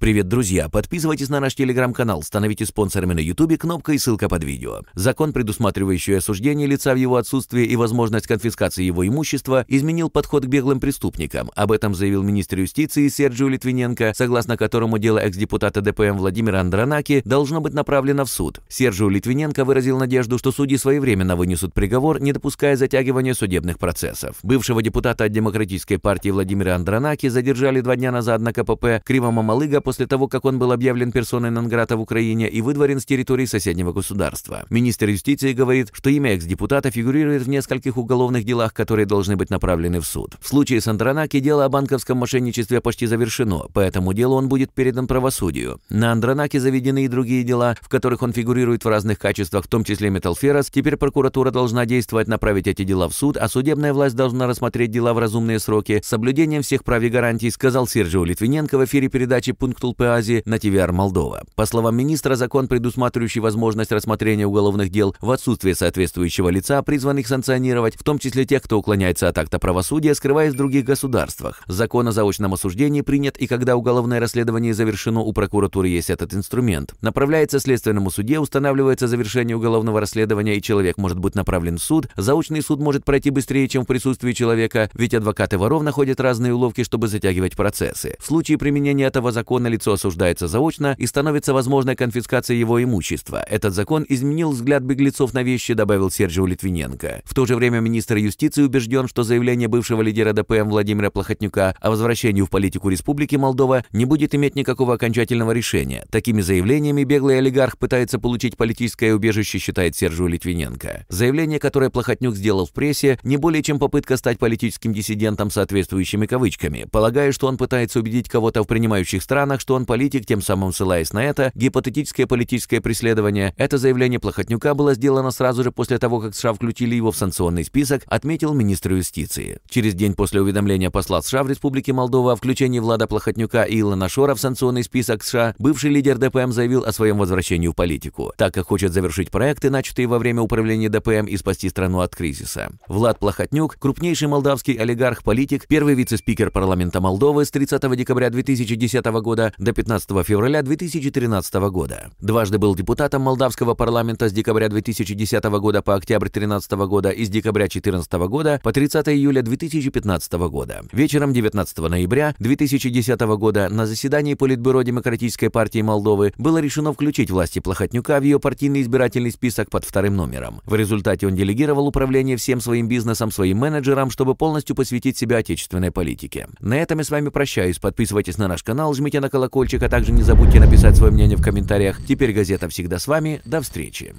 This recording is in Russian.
Привет, друзья! Подписывайтесь на наш телеграм-канал, становитесь спонсорами на ютубе, кнопка и ссылка под видео. Закон, предусматривающий осуждение лица в его отсутствии и возможность конфискации его имущества, изменил подход к беглым преступникам. Об этом заявил министр юстиции Серджио Литвиненко, согласно которому дело экс-депутата ДПМ Владимира Андронаки должно быть направлено в суд. Серджио Литвиненко выразил надежду, что судьи своевременно вынесут приговор, не допуская затягивания судебных процессов. Бывшего депутата от Демократической партии Владимира Андронаки задержали два дня назад на КПП Кривома Кривомамалыга после того, как он был объявлен персоной Нонграта в Украине и выдворен с территории соседнего государства. Министр юстиции говорит, что имя экс-депутата фигурирует в нескольких уголовных делах, которые должны быть направлены в суд. В случае с Андронаки дело о банковском мошенничестве почти завершено, по этому делу он будет передан правосудию. На Андронаке заведены и другие дела, в которых он фигурирует в разных качествах, в том числе Металферос. Теперь прокуратура должна действовать, направить эти дела в суд, а судебная власть должна рассмотреть дела в разумные сроки с соблюдением всех прав и гарантий, сказал Сержио Литвиненко в эфире передачи «Пункт Азии, на Тивиар Молдова. По словам министра, закон, предусматривающий возможность рассмотрения уголовных дел в отсутствие соответствующего лица, призванных санкционировать, в том числе тех, кто уклоняется от акта правосудия, скрываясь в других государствах. Закон о заочном осуждении принят, и когда уголовное расследование завершено, у прокуратуры есть этот инструмент. Направляется следственному суде, устанавливается завершение уголовного расследования, и человек может быть направлен в суд. Заочный суд может пройти быстрее, чем в присутствии человека, ведь адвокаты воров находят разные уловки, чтобы затягивать процессы. В случае применения этого закона лицо осуждается заочно и становится возможной конфискация его имущества. Этот закон изменил взгляд беглецов на вещи, добавил Сергио Литвиненко. В то же время министр юстиции убежден, что заявление бывшего лидера ДПМ Владимира Плохотнюка о возвращении в политику Республики Молдова не будет иметь никакого окончательного решения. Такими заявлениями беглый олигарх пытается получить политическое убежище, считает Сержу Литвиненко. Заявление, которое Плохотнюк сделал в прессе, не более чем попытка стать политическим диссидентом соответствующими кавычками, полагая, что он пытается убедить кого-то в принимающих странах, так что он политик, тем самым ссылаясь на это, гипотетическое политическое преследование. Это заявление Плохотнюка было сделано сразу же после того, как США включили его в санкционный список, отметил министр юстиции. Через день после уведомления посла США в Республике Молдова о включении Влада Плохотнюка и Илона Шора в санкционный список США, бывший лидер ДПМ заявил о своем возвращении в политику, так как хочет завершить проекты, начатые во время управления ДПМ и спасти страну от кризиса. Влад Плохотнюк, крупнейший молдавский олигарх, политик, первый вице-спикер парламента Молдовы с 30 декабря 2010 года до 15 февраля 2013 года. Дважды был депутатом молдавского парламента с декабря 2010 года по октябрь 2013 года и с декабря 2014 года по 30 июля 2015 года. Вечером 19 ноября 2010 года на заседании Политбюро Демократической партии Молдовы было решено включить власти Плохотнюка в ее партийный избирательный список под вторым номером. В результате он делегировал управление всем своим бизнесом своим менеджерам, чтобы полностью посвятить себя отечественной политике. На этом я с вами прощаюсь. Подписывайтесь на наш канал, жмите на колокольчик колокольчик, а также не забудьте написать свое мнение в комментариях. Теперь газета всегда с вами. До встречи.